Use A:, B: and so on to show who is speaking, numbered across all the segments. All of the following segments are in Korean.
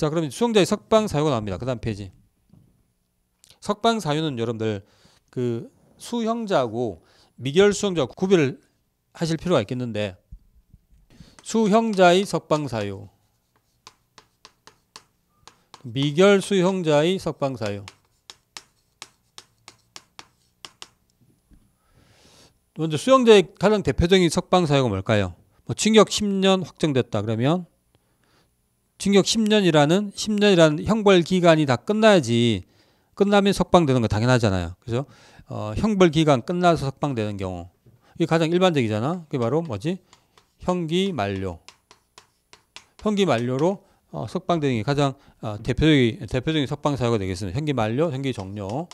A: 자, 그럼 수용자의 석방 사유가 나옵니다. 그 다음 페이지. 석방 사유는 여러분들 그 수형자하고 미결 수형자구별 하실 필요가 있겠는데 수형자의 석방 사유 미결 수형자의 석방 사유 먼저 수형자의 가장 대표적인 석방 사유가 뭘까요? 뭐 징역 10년 확정됐다 그러면 징역 10년이라는 10년이라는 형벌 기간이 다 끝나야지 끝나면 석방되는 거 당연하잖아요. 그죠? 어, 형벌 기간 끝나서 석방되는 경우 이게 가장 일반적이잖아. 그게 바로 뭐지? 형기 만료. 형기 만료로 어, 석방 되는게 가장 어, 대표적인 대표적인 석방 사유가 되겠습니다. 형기 만료, 형기 종료.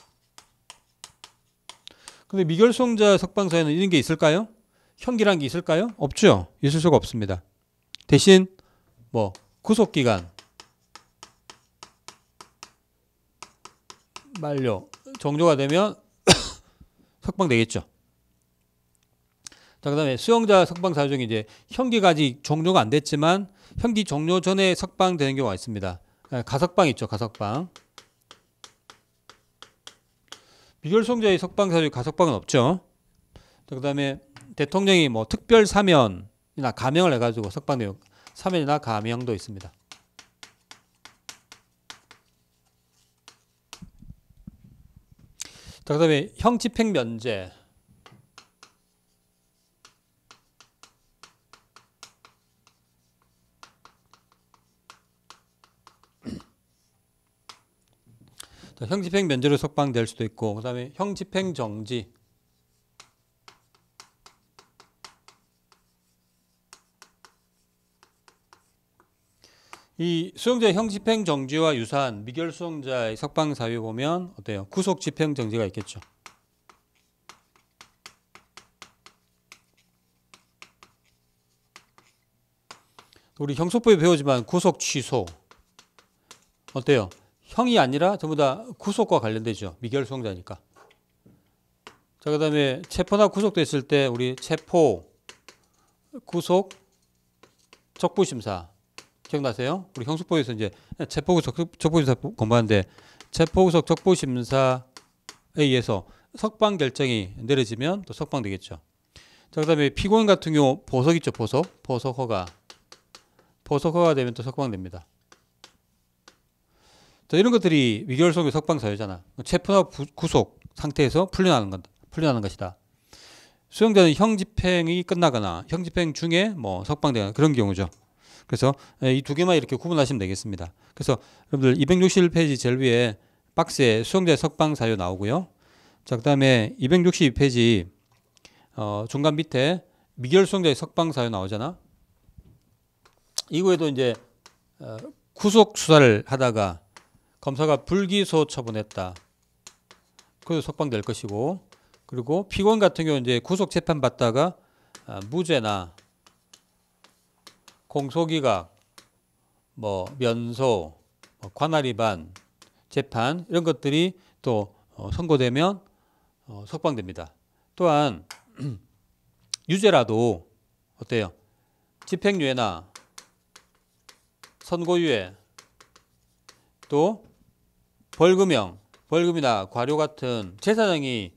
A: 근데 미결송자 석방 사유는 이런 게 있을까요? 형기란 게 있을까요? 없죠. 있을 수가 없습니다. 대신 뭐 구속기간 만료 정조가 되면 석방되겠죠. 자, 그 다음에 수용자 석방 사유 중에 이제 형기까지 종료가 안 됐지만 형기 종료 전에 석방되는 경우가 있습니다. 아, 가석방 있죠, 가석방. 비결송자의 석방 사유 가석방은 없죠. 자, 그 다음에 대통령이 뭐 특별 사면이나 감형을 해가지고 석방되고 3일이나 가명도 있습니다. 자, 그 다음에 형집행 면제. 자, 형집행 면제로 석방될 수도 있고, 그 다음에 형집행 정지. 이 수용자의 형 집행 정지와 유사한 미결 수용자의 석방 사유 보면 어때요? 구속 집행 정지가 있겠죠. 우리 형소법에 배우지만 구속 취소 어때요? 형이 아니라 전부 다 구속과 관련되죠. 미결 수용자니까. 자, 그다음에 체포나 구속됐을 때 우리 체포, 구속, 적부심사 기억나세요? 우리 형수포에서 이제 체포구속 적보심사 공부하는데 체포구속 적보심사에 의해서 석방 결정이 내려지면 또 석방되겠죠. 자, 그다음에 피고인 같은 경우 보석 있죠, 보석, 보석 허가, 보석 허가 되면 또 석방됩니다. 자, 이런 것들이 위결속의 석방 사유잖아. 체포나 구속 상태에서 풀려나는 건 풀려나는 것이다. 수용자는 형 집행이 끝나거나 형 집행 중에 뭐 석방되거나 그런 경우죠. 그래서 이 두 개만 이렇게 구분하시면 되겠습니다. 그래서 여러분들 261페이지 제일 위에 박스에 수용자 석방 사유 나오고요. 자, 그 다음에 262페이지 어, 중간 밑에 미결 수용자의 석방 사유 나오잖아. 이거에도 이제 어, 구속 수사를 하다가 검사가 불기소 처분했다. 그래도 석방될 것이고 그리고 피고인 같은 경우 이제 구속 재판 받다가 아, 무죄나 공소기각, 뭐 면소, 뭐, 관할위반, 재판 이런 것들이 또 어, 선고되면 어, 석방됩니다. 또한 유죄라도 어때요? 집행유예나 선고유예 또 벌금형, 벌금이나 과료 같은 재산형이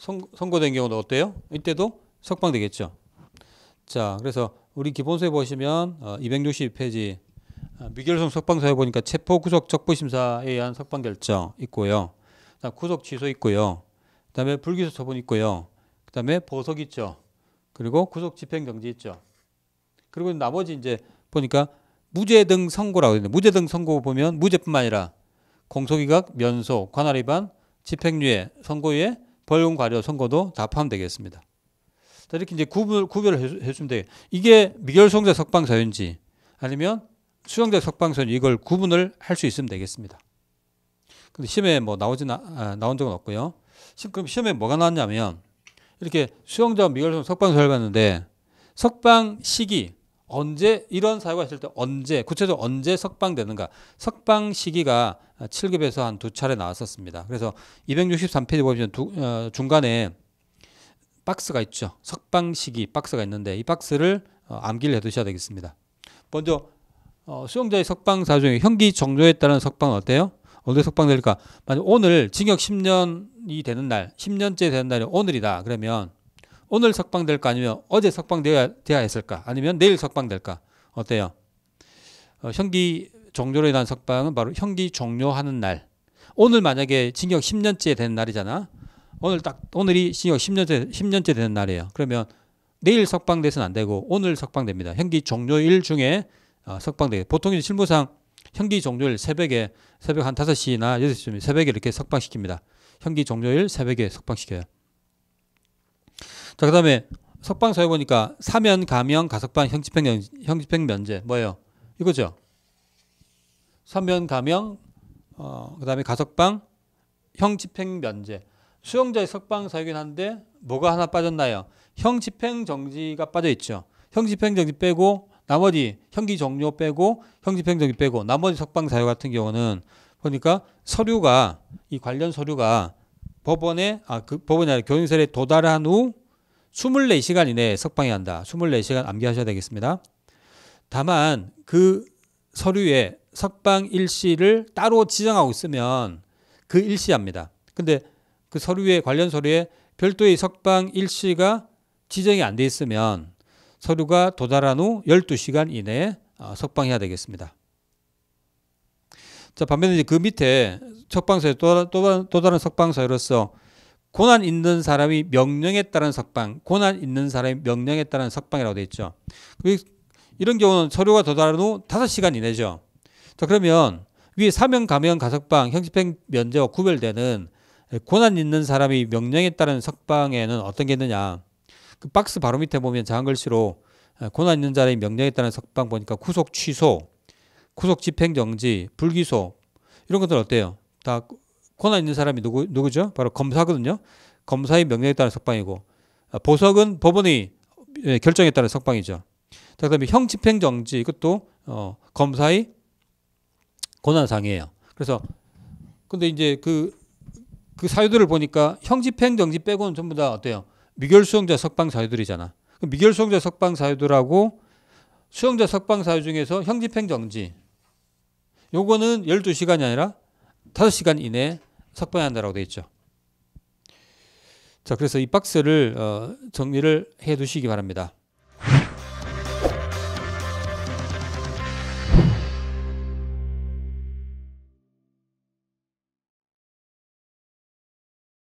A: 선고된 경우는 어때요? 이때도 석방되겠죠. 자, 그래서 우리 기본서에 보시면 어, 262페이지 어, 미결성 석방사에 보니까 체포 구속 적부 심사에 의한 석방 결정 있고요. 그다음 구속 취소 있고요. 그다음에 불기소 처분 있고요. 그다음에 보석 있죠. 그리고 구속 집행 정지 있죠. 그리고 나머지 이제 보니까 무죄 등 선고라고 있는데 무죄 등 선고 보면 무죄뿐만 아니라 공소기각, 면소, 관할 위반, 집행유예, 선고유예, 벌금 과료 선고도 다 포함되겠습니다. 자, 이렇게 이제 구별, 구별을 해주면 돼. 요 이게 미결성자 석방사유인지 아니면 수용자 석방사유인지 이걸 구분을 할 수 있으면 되겠습니다. 근데 시험에 뭐 나오진, 아, 나온 적은 없고요. 그럼 시험에 뭐가 나왔냐면 이렇게 수용자 미결성 석방사유를 봤는데 석방 시기, 언제 이런 사유가 있을 때 언제 구체적으로 언제 석방되는가 석방 시기가 7급에서 한 두 차례 나왔었습니다. 그래서 263페이지 보시면 두, 어, 중간에 박스가 있죠. 석방식이 박스가 있는데 이 박스를 어, 암기를 해두셔야 되겠습니다. 먼저 어, 수용자의 석방 사정에 형기 종료에 따른 석방은 어때요? 언제 석방될까? 만약 오늘 징역 10년이 되는 날, 10년째 되는 날이 오늘이다. 그러면 오늘 석방될까 아니면 어제 석방돼야 되 했을까? 아니면 내일 석방될까? 어때요? 어, 형기 종료로 인한 석방은 바로 형기 종료하는 날. 오늘 만약에 징역 10년째 되는 날이잖아. 오늘 딱 오늘이 신요 10년째 10년째 되는 날이에요. 그러면 내일 석방돼서는 안 되고 오늘 석방됩니다. 현기 종료일 중에 어, 석방돼. 보통 이제 실무상 현기 종료일 새벽에 새벽 한 5시나 6시쯤 새벽에 이렇게 석방시킵니다. 현기 종료일 새벽에 석방시켜요. 자, 그다음에 석방 서해 보니까 사면 가명 가석방 형집행 형집행 면제 뭐예요? 이거죠. 사면 가명 어, 그다음에 가석방 형집행 면제 수용자의 석방사유긴 한데 뭐가 하나 빠졌나요? 형집행정지가 빠져있죠. 형집행정지 빼고 나머지 형기 종료 빼고 형집행정지 빼고 나머지 석방사유 같은 경우는 보니까 서류가 이 관련 서류가 법원에 아 그 법원이 아니라 교인설에 도달한 후 24시간 이내에 석방해야 한다. 24시간 암기하셔야 되겠습니다. 다만 그 서류에 석방 일시를 따로 지정하고 있으면 그 일시합니다. 근데 그 서류에 관련 서류에 별도의 석방 일시가 지정이 안 돼 있으면 서류가 도달한 후 12시간 이내에 어, 석방해야 되겠습니다. 자, 반면에 이제 그 밑에 석방서에 또, 또, 또 다른 석방서로서 고난 있는 사람이 명령에 따른 석방, 고난 있는 사람이 명령에 따른 석방이라고 되어 있죠. 그 이런 경우는 서류가 도달한 후 5시간 이내죠. 자, 그러면 위에 사명, 감형, 가석방, 형집행 면제와 구별되는 예, 고난 있는 사람이 명령에 따른 석방에는 어떤 게 있느냐. 그 박스 바로 밑에 보면 작은 글씨로 예, 고난 있는 자람이 명령에 따른 석방 보니까 구속 취소, 구속 집행 정지, 불기소 이런 것들 어때요? 다 고난 있는 사람이 누구 누구죠? 바로 검사거든요. 검사의 명령에 따른 석방이고 아, 보석은 법원의 예, 결정에 따른 석방이죠. 자, 그다음에 형 집행 정지 이것도 어, 검사의 고난상이에요. 그래서 근데 이제 그그 사유들을 보니까 형집행 정지 빼고는 전부 다 어때요? 미결 수용자 석방 사유들이잖아. 미결 수용자 석방 사유들하고 수용자 석방 사유 중에서 형집행 정지 요거는 12시간이 아니라 5시간 이내에 석방해야 한다라고 되어 있죠. 자, 그래서 이 박스를 어, 정리를 해 두시기 바랍니다.